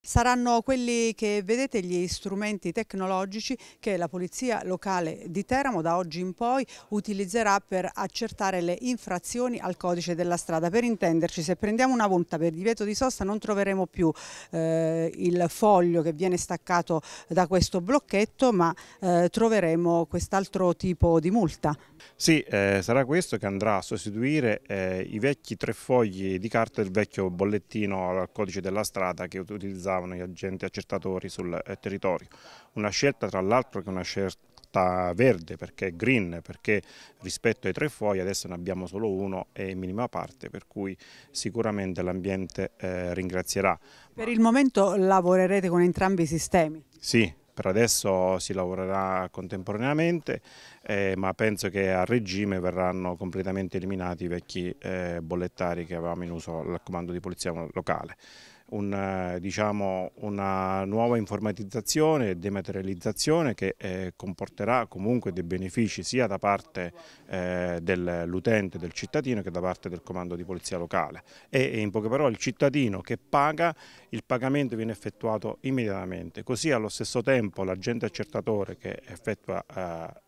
Saranno quelli che vedete gli strumenti tecnologici che la Polizia Locale di Teramo da oggi in poi utilizzerà per accertare le infrazioni al codice della strada. Per intenderci, se prendiamo una punta per divieto di sosta non troveremo più eh, il foglio che viene staccato da questo blocchetto, ma eh, troveremo quest'altro tipo di multa. Sì, eh, sarà questo che andrà a sostituire eh, i vecchi tre fogli di carta del vecchio bollettino al codice della strada che utilizzava utilizzavano gli agenti accertatori sul eh, territorio. Una scelta tra l'altro che una scelta verde perché è green, perché rispetto ai tre fogli adesso ne abbiamo solo uno e in minima parte, per cui sicuramente l'ambiente eh, ringrazierà. Per il momento lavorerete con entrambi i sistemi? Sì, per adesso si lavorerà contemporaneamente, eh, ma penso che a regime verranno completamente eliminati i vecchi eh, bollettari che avevamo in uso al comando di polizia locale un, eh, diciamo, una nuova informatizzazione e dematerializzazione che eh, comporterà comunque dei benefici sia da parte eh, dell'utente, del cittadino che da parte del comando di polizia locale e in poche parole il cittadino che paga, il pagamento viene effettuato immediatamente, così allo stesso tempo l'agente accertatore che effettua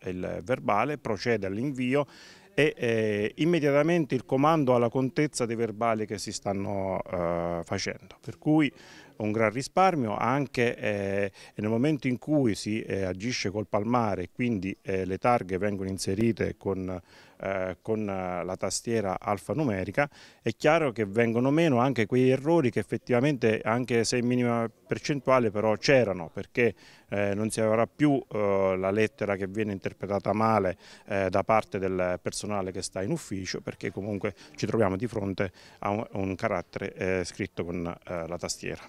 eh, il verbale procede all'invio e eh, immediatamente il comando alla contezza dei verbali che si stanno eh, facendo. Per cui un gran risparmio anche eh, nel momento in cui si eh, agisce col palmare e quindi eh, le targhe vengono inserite con, eh, con eh, la tastiera alfanumerica è chiaro che vengono meno anche quegli errori che effettivamente anche se in minima percentuale però c'erano perché eh, non si avrà più la lettera che viene interpretata male da parte del personale che sta in ufficio perché comunque ci troviamo di fronte a un, a un carattere scritto con la tastiera.